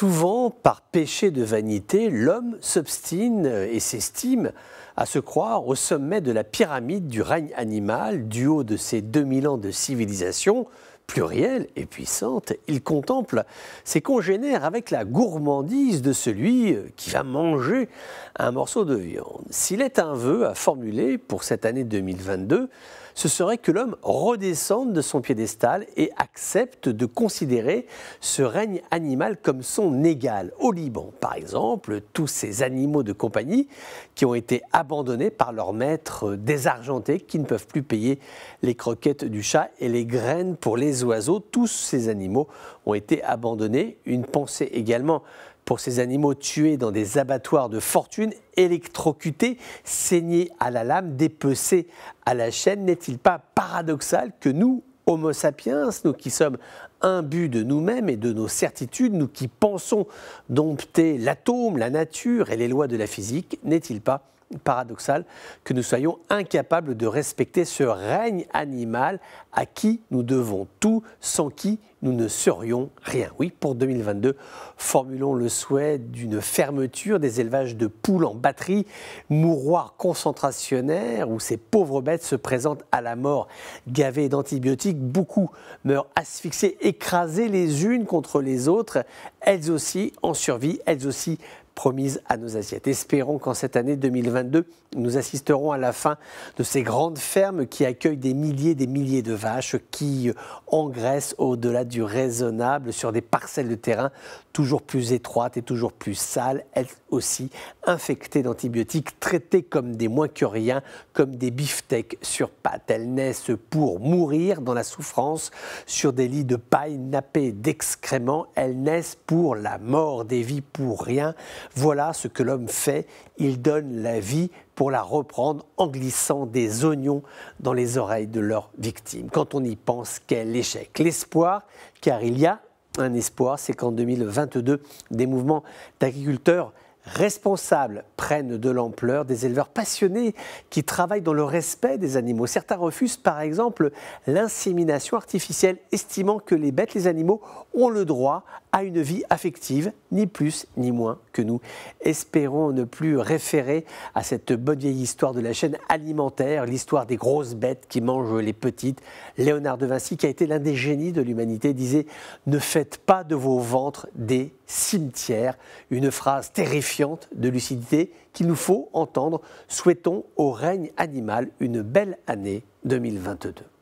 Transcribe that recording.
souvent, par péché de vanité, l'homme s'obstine et s'estime à se croire au sommet de la pyramide du règne animal, du haut de ses 2000 ans de civilisation, plurielle et puissante, il contemple ses congénères avec la gourmandise de celui euh, qui va manger un morceau de viande. S'il est un vœu à formuler pour cette année 2022, ce serait que l'homme redescende de son piédestal et accepte de considérer ce règne animal comme son égal. Au Liban, par exemple, tous ces animaux de compagnie qui ont été abandonnés par leurs maîtres désargentés, qui ne peuvent plus payer les croquettes du chat et les graines pour les oiseaux, tous ces animaux ont été abandonnés. Une pensée également pour ces animaux tués dans des abattoirs de fortune, électrocutés, saignés à la lame, dépecés à la chaîne, n'est-il pas paradoxal que nous, Homo sapiens, nous qui sommes imbus de nous-mêmes et de nos certitudes, nous qui pensons dompter l'atome, la nature et les lois de la physique, n'est-il pas paradoxal que nous soyons incapables de respecter ce règne animal à qui nous devons tout, sans qui nous ne serions rien. Oui, pour 2022, formulons le souhait d'une fermeture des élevages de poules en batterie, mouroirs concentrationnaires où ces pauvres bêtes se présentent à la mort gavées d'antibiotiques. Beaucoup meurent asphyxiées, écrasées les unes contre les autres, elles aussi en survie, elles aussi promises à nos assiettes. Espérons qu'en cette année 2022, nous assisterons à la fin de ces grandes fermes qui accueillent des milliers et des milliers de vaches qui engraissent au-delà du raisonnable sur des parcelles de terrain toujours plus étroites et toujours plus sales, elles aussi infectées d'antibiotiques, traitées comme des moins que rien, comme des beefsteaks sur pattes. Elles naissent pour mourir dans la souffrance sur des lits de paille nappés d'excréments. Elles naissent pour la mort des vies pour rien. Voilà ce que l'homme fait, il donne la vie pour la reprendre en glissant des oignons dans les oreilles de leurs victimes. Quand on y pense, quel échec. L'espoir, car il y a un espoir, c'est qu'en 2022, des mouvements d'agriculteurs responsables prennent de l'ampleur, des éleveurs passionnés qui travaillent dans le respect des animaux. Certains refusent par exemple l'insémination artificielle, estimant que les bêtes, les animaux, ont le droit à une vie affective, ni plus ni moins que nous. Espérons ne plus référer à cette bonne vieille histoire de la chaîne alimentaire, l'histoire des grosses bêtes qui mangent les petites. Léonard de Vinci, qui a été l'un des génies de l'humanité, disait Ne faites pas de vos ventres des cimetière. Une phrase terrifiante de lucidité qu'il nous faut entendre. Souhaitons au règne animal une belle année 2022.